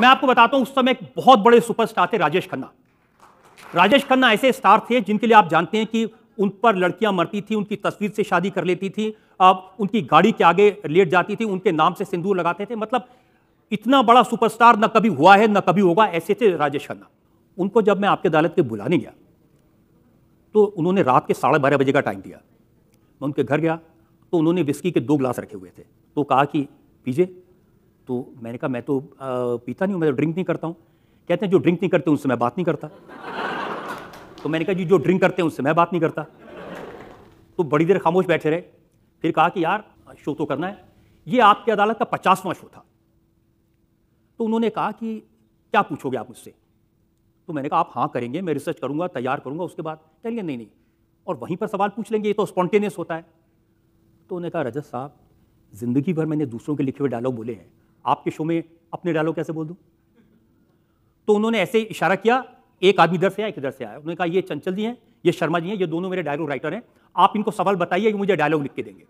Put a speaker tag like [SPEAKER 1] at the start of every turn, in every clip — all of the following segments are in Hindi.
[SPEAKER 1] मैं आपको बताता हूं उस समय एक बहुत बड़े सुपरस्टार थे राजेश खन्ना राजेश खन्ना ऐसे स्टार थे जिनके लिए आप जानते हैं कि उन पर लड़कियां मरती थी उनकी तस्वीर से शादी कर लेती थी अब उनकी गाड़ी के आगे लेट जाती थी उनके नाम से सिंदूर लगाते थे मतलब इतना बड़ा सुपरस्टार ना कभी हुआ है ना कभी होगा ऐसे थे राजेश खन्ना उनको जब मैं आपके अदालत पर बुलाने गया तो उन्होंने रात के साढ़े बारह बजे का टाइम दिया मैं उनके घर गया तो उन्होंने विस्की के दो गिलास रखे हुए थे तो कहा कि पीजिए तो मैंने कहा मैं तो आ, पीता नहीं हूँ मैं तो ड्रिंक नहीं करता हूँ कहते हैं जो ड्रिंक नहीं करते उनसे मैं बात नहीं करता तो मैंने कहा जी जो ड्रिंक करते हैं उनसे मैं बात नहीं करता तो बड़ी देर खामोश बैठे रहे फिर कहा कि यार शो तो करना है ये आपकी अदालत का पचासवां शो था तो उन्होंने कहा कि क्या पूछोगे आप मुझसे तो मैंने कहा आप हाँ करेंगे मैं रिसर्च करूंगा तैयार करूंगा उसके बाद कहेंगे नहीं नहीं और वहीं पर सवाल पूछ लेंगे ये तो स्पॉन्टेनियस होता है तो उन्होंने कहा रजत साहब ज़िंदगी भर मैंने दूसरों के लिखे हुए डायलॉग बोले हैं आपके शो में अपने डायलॉग कैसे बोल दूँ तो उन्होंने ऐसे इशारा किया एक आदमी इधर से आया एक इधर से आया उन्होंने कहा ये चंचल जी हैं ये शर्मा जी हैं ये दोनों मेरे डायलॉग राइटर हैं आप इनको सवाल बताइए कि मुझे डायलॉग लिख के देंगे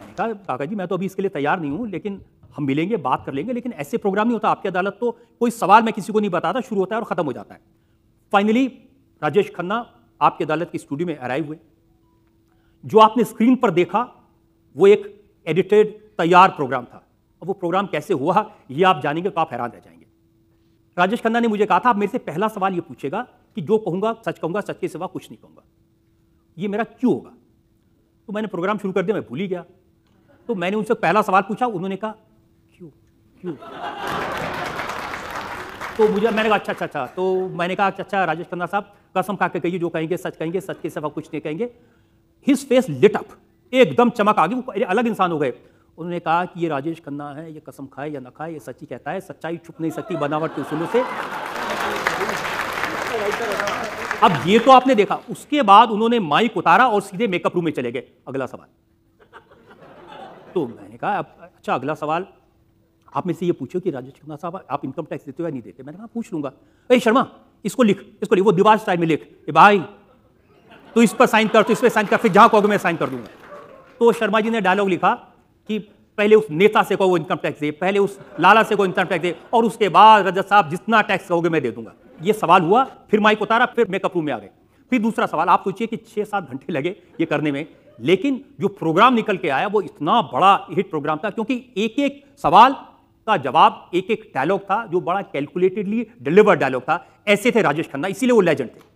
[SPEAKER 1] मैंने कहा काका जी मैं तो अभी इसके लिए तैयार नहीं हूँ लेकिन हम मिलेंगे बात कर लेंगे लेकिन ऐसे प्रोग्राम नहीं होता आपकी अदालत तो कोई सवाल मैं किसी को नहीं बताता शुरू होता है और ख़त्म हो जाता है फाइनली राजेश खन्ना आपकी अदालत के स्टूडियो में अराइव हुए जो आपने स्क्रीन पर देखा वो एक एडिटेड तैयार प्रोग्राम था अब वो प्रोग्राम कैसे हुआ ये आप जानेंगे तो आप हैरान रह जाएंगे राजेश खन्ना ने मुझे कहा था आप मेरे से पहला सवाल ये पूछेगा कि जो कहूँगा सच कहूँगा सच के सिवा कुछ नहीं कहूँगा ये मेरा क्यों होगा तो मैंने प्रोग्राम शुरू कर दिया मैं भूल ही गया तो मैंने उनसे पहला सवाल पूछा उन्होंने कहा क्यों क्यों तो मुझे मैंने कहा अच्छा अच्छा अच्छा तो मैंने कहा अच्छा अच्छा राजेश खन्ना साहब कसम खा के कहिए जो कहेंगे सच कहेंगे सच के सिवा कुछ नहीं कहेंगे हिज फेस लिट अप एकदम चमक आ गई वो अलग इंसान हो गए उन्होंने कहा कि ये राजेश खन्ना है ये कसम खाए या ना खाए ये सच्ची कहता है सच्चाई छुप नहीं सकती बनावट के उसूलों से अब ये तो आपने देखा उसके बाद उन्होंने माइक उतारा और सीधे मेकअप रूम में चले गए अगला सवाल तो मैंने कहा अब अच्छा अगला सवाल आप में से ये पूछो कि राजेश खन्ना साहब आप इनकम टैक्स देते हो या नहीं देते मैंने कहा पूछ लूंगा अरे शर्मा इसको लिख इसको लिख वो दीवार टाइम में लिख भाई तो इस पर साइन कर तो इस पर साइन कर फिर जहां कहोगे मैं साइन कर दूंगा तो शर्मा जी ने डायलॉग लिखा कि पहले उस नेता से कहो वो इनकम टैक्स दे पहले उस लाला से कहो इनकम टैक्स दे और उसके बाद रजत साहब जितना टैक्स कहोगे मैं दे दूंगा ये सवाल हुआ फिर माइक उतारा फिर मेकअप रूम में आ गए फिर दूसरा सवाल आप सोचिए कि छः सात घंटे लगे ये करने में लेकिन जो प्रोग्राम निकल के आया वो इतना बड़ा हिट प्रोग्राम था क्योंकि एक एक सवाल का जवाब एक एक डायलॉग था जो बड़ा कैलकुलेटेडली डिलीवर डायलॉग था ऐसे थे राजेश खन्ना इसीलिए वो लेजेंड थे